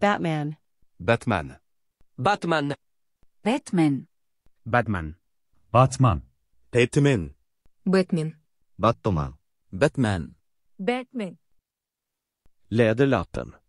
Batman. Batman. Batman. Batman. Batman. Batman. Batman. Batman. Batman. Batman. Batman. Läderlappen.